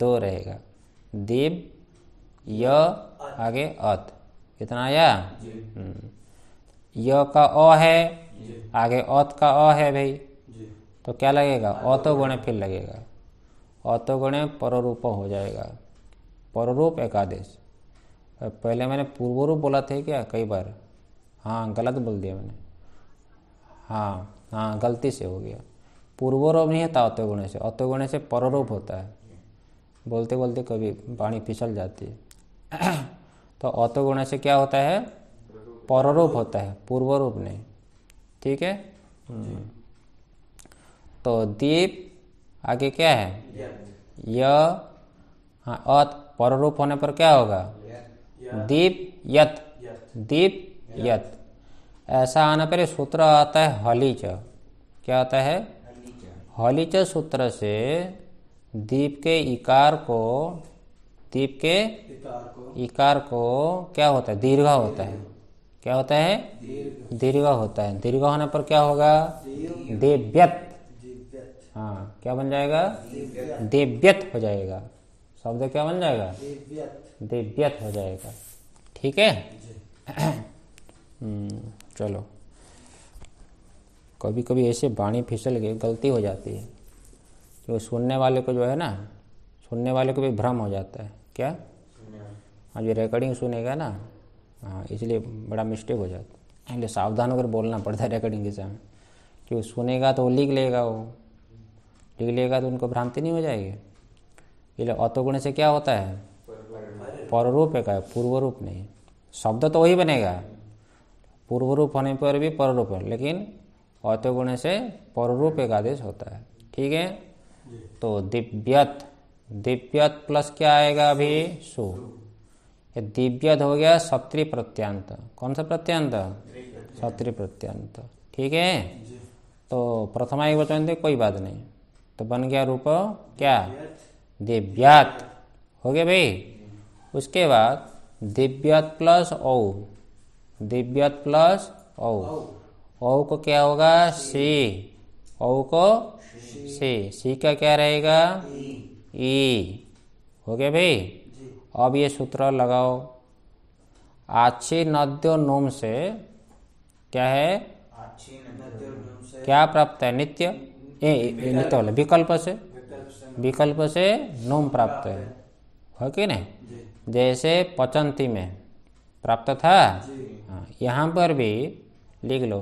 दो रहेगा देव य आगे अत कितना आया हम्म। य का अ है आगे अत का अ है भाई तो क्या लगेगा अतो गुणे फिर लगेगा अतो गुणे पररूप हो जाएगा पररूप एकादेश पहले मैंने पूर्वरूप बोला थे क्या कई बार हाँ गलत बोल दिया मैंने हाँ हाँ गलती से हो गया पूर्वोरूप नहीं होता अत्वगुणे से अत्वगुणे से पररूप होता है बोलते बोलते कभी पानी फिसल जाती है *clears throat* तो अत्वगुणे से क्या होता है पररूप होता है पूर्वरूप नहीं ठीक है हम्म। तो दीप आगे क्या है यह हाँ पररूप होने पर क्या होगा दीप यत दीप यत ऐसा आना पहले सूत्र आता है हलीच क्या आता है हलीच सूत्र से दीप के इकार को दीप के इकार को क्या होता है दीर्घ होता है क्या होता है दीर्घ होता है दीर्घ होने पर क्या होगा देव्यत हाँ क्या बन जाएगा देव्यत हो जाएगा शब्द क्या बन जाएगा देव्यत हो जाएगा ठीक है चलो कभी कभी ऐसे बाणी फिसल के गलती हो जाती है कि वो सुनने वाले को जो है ना सुनने वाले को भी भ्रम हो जाता है क्या हाँ जो रिकॉर्डिंग सुनेगा ना हाँ इसलिए बड़ा मिस्टेक हो जाता है इसलिए सावधान होकर बोलना पड़ता है रिकॉर्डिंग के समय कि वो सुनेगा तो वो लिख लेगा वो लिख लेगा तो उनको भ्रांति नहीं हो जाएगी इसलिए अतोगुण से क्या होता है पौररूप है पूर्व रूप नहीं शब्द तो वही बनेगा पूर्व रूप होने पर भी पररूप है लेकिन अतगुण से पररूप एक आदेश होता है ठीक है तो दिव्यत दिव्यत प्लस क्या आएगा अभी सु दिव्यत हो गया सप्तरी प्रत्यंत कौन सा प्रत्यंत सप्तरी प्रत्यंत ठीक है तो प्रथमा एक वचन थे कोई बात नहीं तो बन गया रूप क्या दिव्यात हो गया भाई उसके बाद दिव्यात प्लस ओम दिव्यत प्लस औ औ को क्या होगा सी औ को सी सी का क्या रहेगा ई हो गया भाई अब ये सूत्र लगाओ आछी नद्यो नोम से क्या है क्या प्राप्त है नित्य ए, नित्य बोले विकल्प से विकल्प से नोम प्राप्त है ओके कि नहीं जैसे पचंती में प्राप्त था यहाँ पर भी लिख लो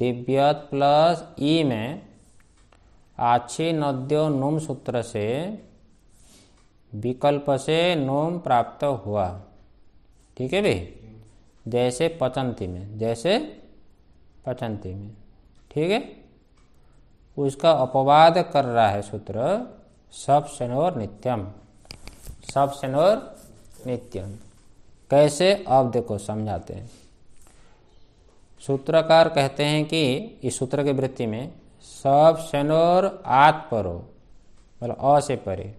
दिव्यत प्लस ई में आछी नद्यो नोम सूत्र से विकल्प से नोम प्राप्त हुआ ठीक है भाई जैसे पचंती में जैसे पचंती में ठीक है उसका अपवाद कर रहा है सूत्र सब सेनोर नित्यम सब सेनोर नित्यम कैसे अब देखो समझाते हैं सूत्रकार कहते हैं कि इस सूत्र के वृत्ति में सब शनोर आत परो मतलब अ से परे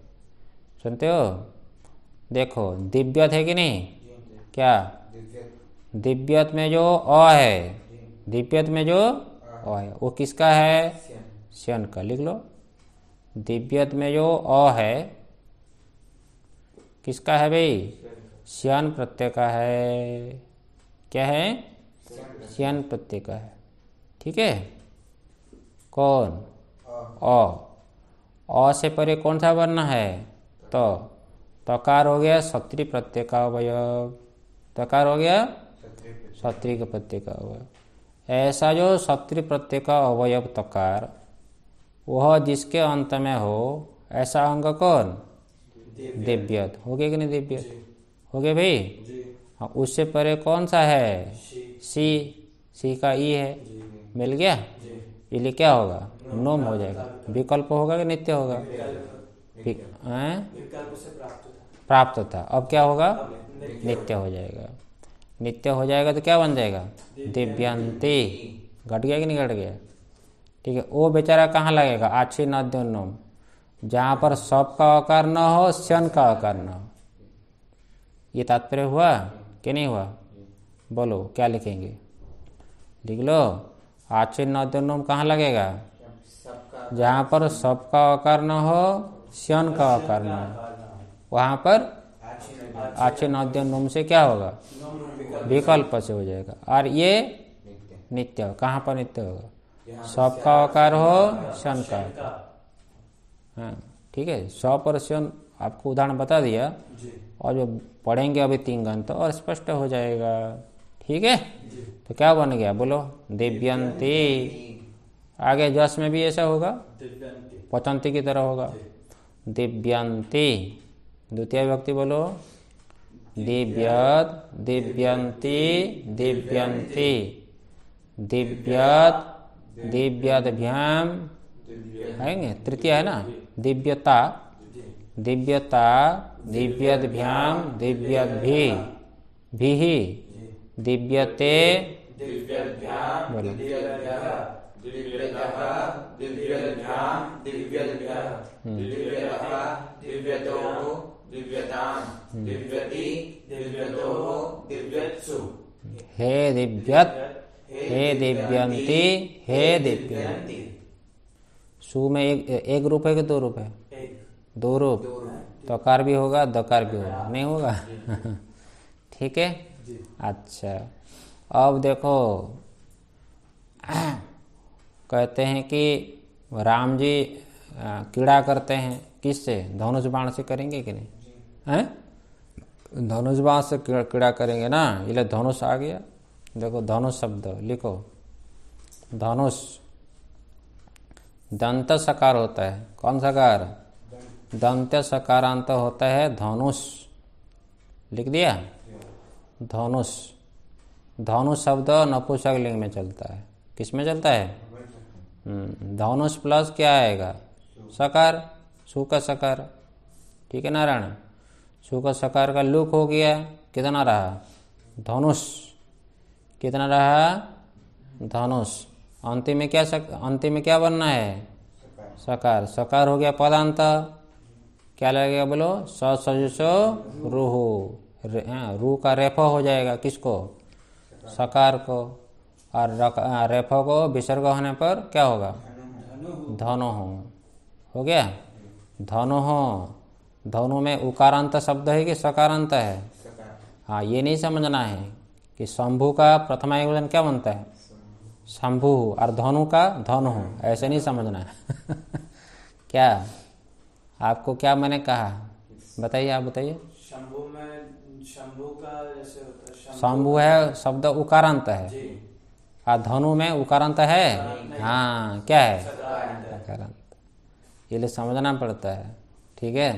सुनते हो देखो दिव्यत है कि नहीं क्या दिव्यत में जो अ है दिव्यत में जो अ है वो किसका है शन का लिख लो दिव्यत में जो अ है किसका है भाई श्यान प्रत्यय का है क्या है सियान प्रत्यय का है ठीक है कौन अ अ से परे कौन सा वर्ण है तो तकार हो गया सत्री प्रत्यय का अवयव तकार हो गया सत्री का प्रत्यय का अवयव ऐसा जो सत्री प्रत्यय का अवयव तकार वह जिसके अंत में हो ऐसा अंग कौन दिव्यत हो गया कि नहीं दिव्यत हो गया भाई हाँ उससे परे कौन सा है सी सी का ई e है मिल गया इसलिए क्या होगा नोम हो जाएगा विकल्प होगा कि नित्य होगा प्राप्त था अब क्या होगा नित्य हो जाएगा नित्य हो जाएगा तो क्या बन जाएगा दिव्यंती घट गया कि नहीं घट गया ठीक है वो बेचारा कहाँ लगेगा अच्छी नद्यो नोम जहाँ पर सब का आकार न हो शन का आकार न हो ये तात्पर्य हुआ कि नहीं हुआ बोलो क्या लिखेंगे लिख लो आचिन नोम कहाँ लगेगा जहाँ पर सब का आकार न हो श्यन का आकार न हो वहाँ पर आचिन नोम से क्या होगा विकल्प से हो जाएगा और ये नित्य कहाँ पर नित्य होगा सब का आकार हो श्यन का ठीक है सौ और श्यन आपको उदाहरण बता दिया और जो पढ़ेंगे अभी तीन घंटा और स्पष्ट हो जाएगा ठीक है तो क्या बन गया बोलो दिव्यंती आगे जस में भी ऐसा होगा पतंती की तरह होगा दिव्यंती द्वितीय व्यक्ति बोलो दिव्य दिव्यंती दिव्यंती दिव्यत दिव्यभ्याम आएंगे तृतीय है ना दिव्यता दिव्यता दिव्यदभ्याम दिव्यद्भि भी दिव्यते हम्म। हम्म। हे दिव्य हे दिव्यंती हे दिव्यंती सु में एक एक रूप है कि दो रूप है दो रूप तकार तो भी होगा दकार भी होगा नहीं होगा *laughs* ठीक है अच्छा अब देखो कहते हैं कि राम जी कीड़ा करते हैं किससे धनुष बाण से करेंगे कि नहीं हैं धनुष बाण से कीड़ा करेंगे ना इले धनुष आ गया देखो धनुष शब्द लिखो धनुष दंत सकार होता है कौन सकार दंत सकारांत होता है धनुष लिख दिया धनुष धनुष शब्द नपुंसक लिंग में चलता है किस में चलता है हम्म, धनुष प्लस क्या आएगा सकार सु का सकार ठीक है नारायण सु का सकार का लुक हो गया कितना रहा धनुष कितना रहा धनुष अंतिम में क्या सक अंतिम में क्या बनना है सकार सकार हो गया पदांत क्या लगेगा बोलो सो रूहू हाँ, रू का रेफो हो जाएगा किसको सकार को और हाँ, रेफो को विसर्ग होने पर क्या होगा धनो हो हो गया धनो हो धनु में उकारांत शब्द है कि सकारांत है हाँ ये नहीं समझना है कि शंभु का प्रथमा आयोजन क्या बनता है शंभु और धनु का धनु ऐसे नहीं समझना है *laughs* क्या आपको क्या मैंने कहा बताइए आप बताइए शंभु है शब्द उकारांत है आ हाँ, धनु में उकारांत है हाँ, हाँ क्या है उकारांत ये लिए समझना पड़ता है ठीक है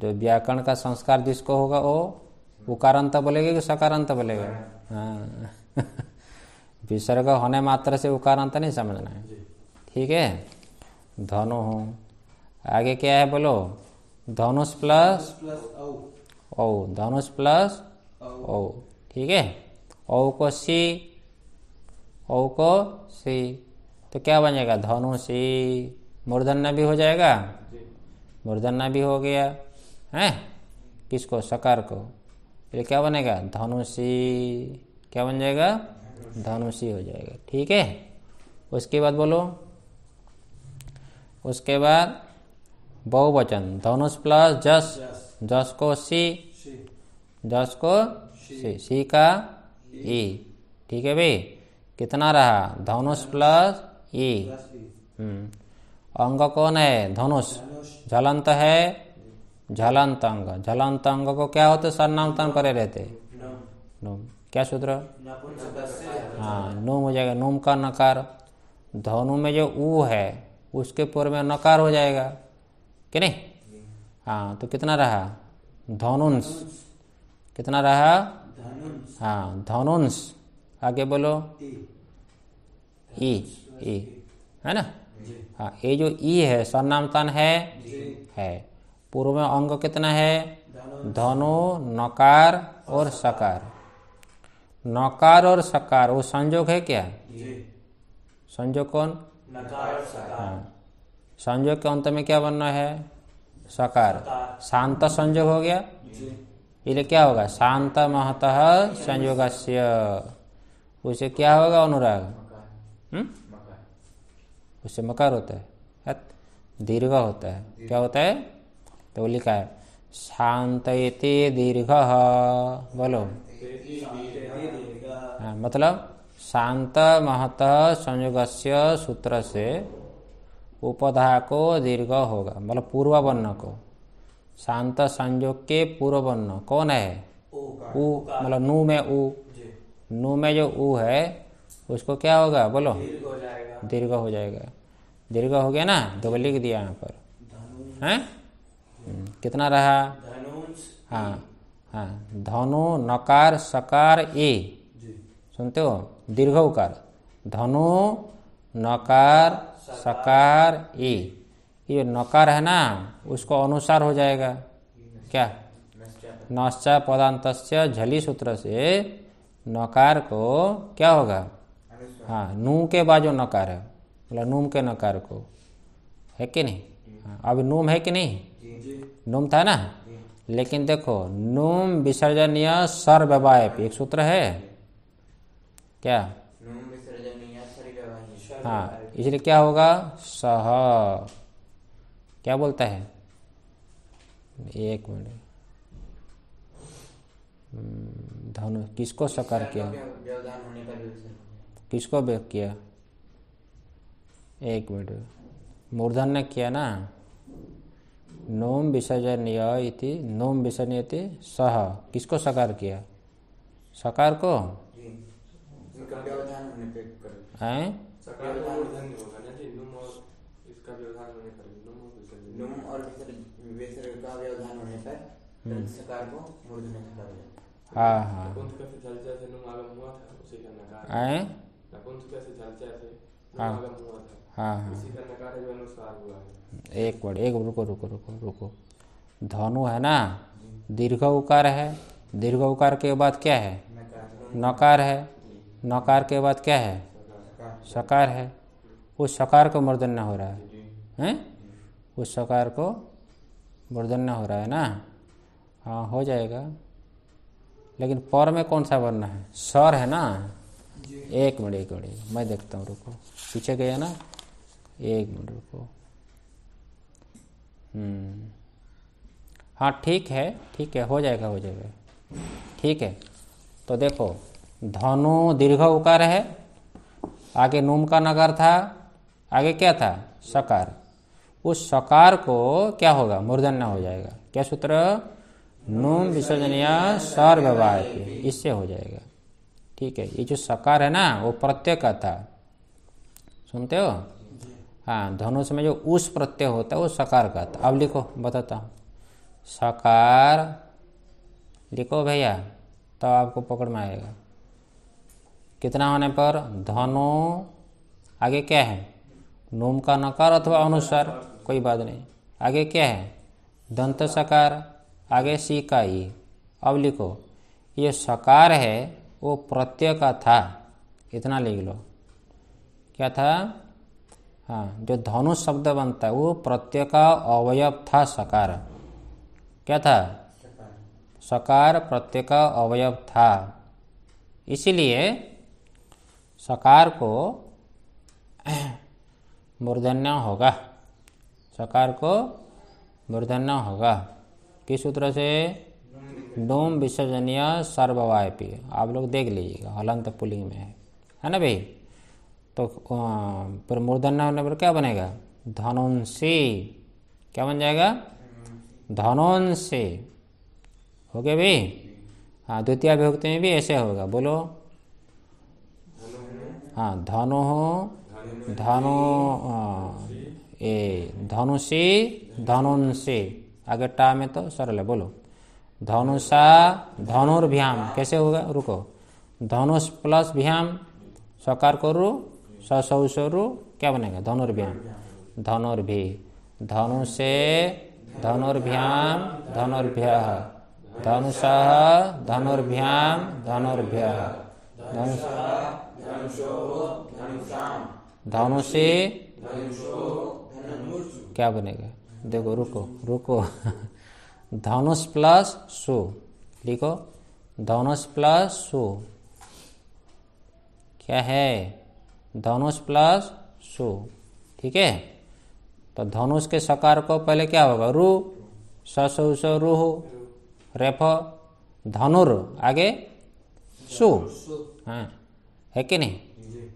जो व्याकरण का संस्कार जिसको होगा वो उकारांत बोलेगा कि सकारांत बोलेगा हाँ *laughs* विसर्ग होने मात्र से उकारांत नहीं समझना है ठीक है धनु हो आगे क्या है बोलो धनुष प्लस, प्लस औ धनुष प्लस औ ठीक है औ को सी औ को सी तो क्या बन जाएगा धनुषी मूर्धन्य भी हो जाएगा मूर्धन्य भी हो गया है किसको सकार को फिर क्या बनेगा धनुषी क्या बन जाएगा धनुषी हो जाएगा ठीक है उसके बाद बोलो उसके बाद बहुवचन धनुष प्लस जस दस को सी दस को सी सी का ई ठीक है भाई कितना रहा धनुष प्लस ई हम्म। अंग कौन है धनुष झलंत है झलंत अंग झलंत अंग को क्या होते सर्वनामतन करे रहते नूम क्या सूत्र हाँ नूम हो जाएगा नूम का नकार धनु में जो ऊ है उसके पूर्व में नकार हो जाएगा कि नहीं हाँ तो कितना रहा धनुंस कितना रहा हाँ धनुंस आगे बोलो ई ई है ना हाँ ये जो ई है स्वर्णामतन है है पूर्व में अंग कितना है धनु नकार और सकार नकार और सकार वो संयोग है क्या संयोग कौन हाँ संयोग के अंत में क्या बनना है सकार शांत संयोग हो गया इसलिए क्या होगा शांत महत संयोग उसे क्या होगा अनुराग हम्म? उसे मकार होता है दीर्घ होता है क्या होता है तो लिखा है शांत दीर्घ बोलो हाँ, मतलब शांत महत संयोग सूत्र से उपधा को दीर्घ होगा मतलब पूर्व वर्ण को शांत संयोग के पूर्व वर्ण कौन है उ मतलब नू में उ नू में जो ऊ है उसको क्या होगा बोलो दीर्घ हो जाएगा दीर्घ हो गया ना दो लिख दिया यहाँ पर है हम्म, कितना रहा हाँ हाँ धनु नकार सकार ए सुनते हो दीर्घ उकार धनु नकार सकार ए ये नकार है ना उसको अनुसार हो जाएगा क्या नश्चा पदांत झली सूत्र से नकार को क्या होगा हाँ नू के बाद जो नकार है बोला नूम के नकार को है कि नहीं हाँ, अब नूम है कि नहीं नूम था ना लेकिन देखो नूम विसर्जनीय सर्ववायप एक सूत्र है क्या हाँ इसलिए क्या होगा सह क्या बोलता है एक मिनट हम्म, धनु किसको सकार किया किसको व्यक्त किया एक मिनट मूर्धन ने किया ना नोम विसर्जनीय इति नोम विसर्जनीय इति सह किसको सकार किया सकार को हाँ हाँ एक वर्ड एक रुको रुको रुको रुको धनु है ना दीर्घ उकार है दीर्घ उकार के बाद क्या है नकार है नकार के बाद क्या है सकार है उस सकार को मर्दन्ना हो रहा है हैं उस सकार को मर्दन्ना हो रहा है ना हाँ हो जाएगा लेकिन पर में कौन सा वर्ण है सर है ना एक मिनट एक मिनट मैं देखता हूँ रुको पीछे गया ना एक मिनट रुको हम्म। हाँ ठीक है ठीक है हो जाएगा हो जाएगा ठीक है तो देखो धनु दीर्घ उकार है आगे नूम का नगर था आगे क्या था सकार उस सकार को क्या होगा मूर्धन्य हो जाएगा क्या सूत्र नूम विसर्जनीय सर व्यवहार इससे हो जाएगा ठीक है ये जो सकार है ना वो प्रत्यय का था सुनते हो हाँ धनुष में जो उस प्रत्यय होता है वो सकार का था अब लिखो बताता हूँ सकार लिखो भैया तो आपको पकड़ में आएगा कितना होने पर धनु आगे क्या है नोम का नकार अथवा अनुसार कोई बात नहीं आगे क्या है दंत सकार आगे सी का ई अब लिखो ये सकार है वो प्रत्यय का था इतना लिख लो क्या था हाँ जो धनु शब्द बनता है वो प्रत्यय का अवयव था सकार क्या था सकार प्रत्यय का अवयव था इसीलिए सकार को मूर्धन्य होगा सकार को मूर्धन्य होगा किस सूत्र से डोम विसर्जनीय सर्ववायपी आप लोग देख लीजिएगा हलंत पुलिंग में है है ना भाई तो फिर मूर्धन्य होने पर क्या बनेगा धनुंसी क्या बन जाएगा धनुंसी हो गया भाई हाँ द्वितीय अभिभुक्ति में भी ऐसे होगा बोलो हाँ धनो धनो हाँ, ए धनुषी धनुषे अगर टा में तो सरल है बोलो धनुषा धनुर्भ्याम कैसे होगा रुको धनुष प्लस भ्याम सकार करु ससौ क्या बनेगा धनुर्भ्याम धनुर्भि धनुषे धनुर्भ्याम धनुर्भ्य धनुष धनुर्भ्याम धनुर्भ्य धनुष धनु से क्या बनेगा देखो रुको रुको *laughs* धनुष प्लस सु लिखो धनुष प्लस सु क्या है धनुष प्लस सु ठीक है तो धनुष के सकार को पहले क्या होगा रू ससु स रूह रेफ धनुर आगे सु हाँ है कि नहीं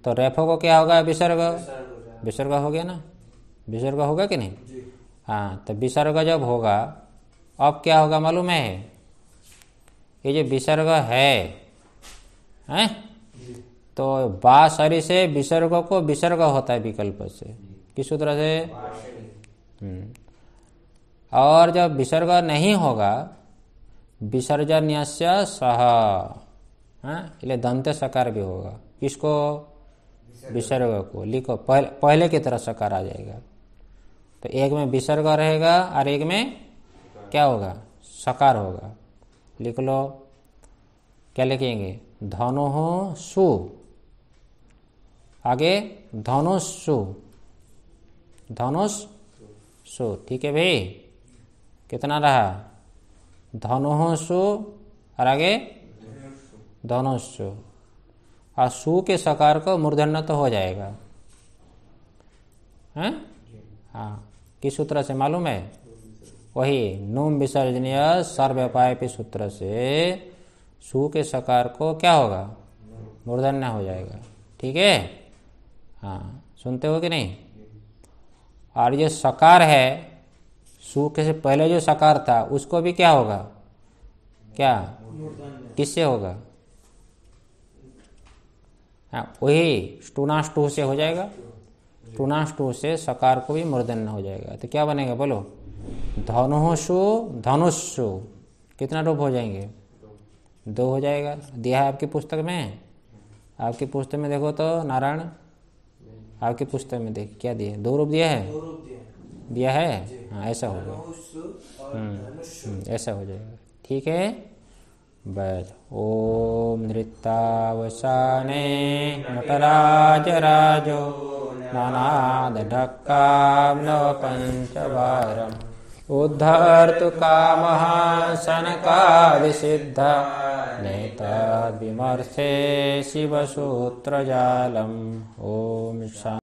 तो रेफो को क्या होगा विसर्ग विसर्ग हो गया ना विसर्ग होगा कि नहीं हाँ तो विसर्ग जब होगा अब क्या होगा मालूम है ये जो विसर्ग है हैं तो बासरी से विसर्ग को विसर्ग होता है विकल्प से किस सूत्र से हम्म। और जब विसर्ग नहीं होगा विसर्जन्य सह हाँ? इसलिए दंत सकार भी होगा किसको विसर्ग को लिखो पहले पहले की तरह सकार आ जाएगा तो एक में विसर्ग रहेगा और एक में क्या होगा सकार होगा लिख लो क्या लिखेंगे धनु सु आगे धनुष सु धनुष सु ठीक है भाई कितना रहा धनु सु और आगे धनुष सु और सु के सकार को मूर्धन्य तो हो जाएगा हैं हाँ किस सूत्र से मालूम है वही नुम विसर्जनीय सर्वपायपी सूत्र से सु के सकार को क्या होगा मूर्धन्य हो जाएगा ठीक है हाँ सुनते हो कि नहीं और ये सकार है सु के से पहले जो सकार था उसको भी क्या होगा क्या किससे होगा हाँ, वही स्टूनाश टू से हो जाएगा स्टूनाश टू से सकार को भी मूर्धन्य हो जाएगा तो क्या बनेगा बोलो धनुषु धनुषु कितना रूप हो जाएंगे दो हो जाएगा दिया है आपकी पुस्तक में आपकी पुस्तक में देखो तो नारायण आपकी पुस्तक में देख क्या दिया दो रूप दिया है दिया है हाँ ऐसा हो जाएगा हम्म, हम्म, ऐसा हो जाएगा ठीक है बैल ॐ नृत्तावसाने नटराजराजो नानादढक्काम्नो पञ्चवारम् उद्धर्तुकामः सनकादिसिद्ध नेताद्विमर्शे शिवसूत्रजालम् ॐ शा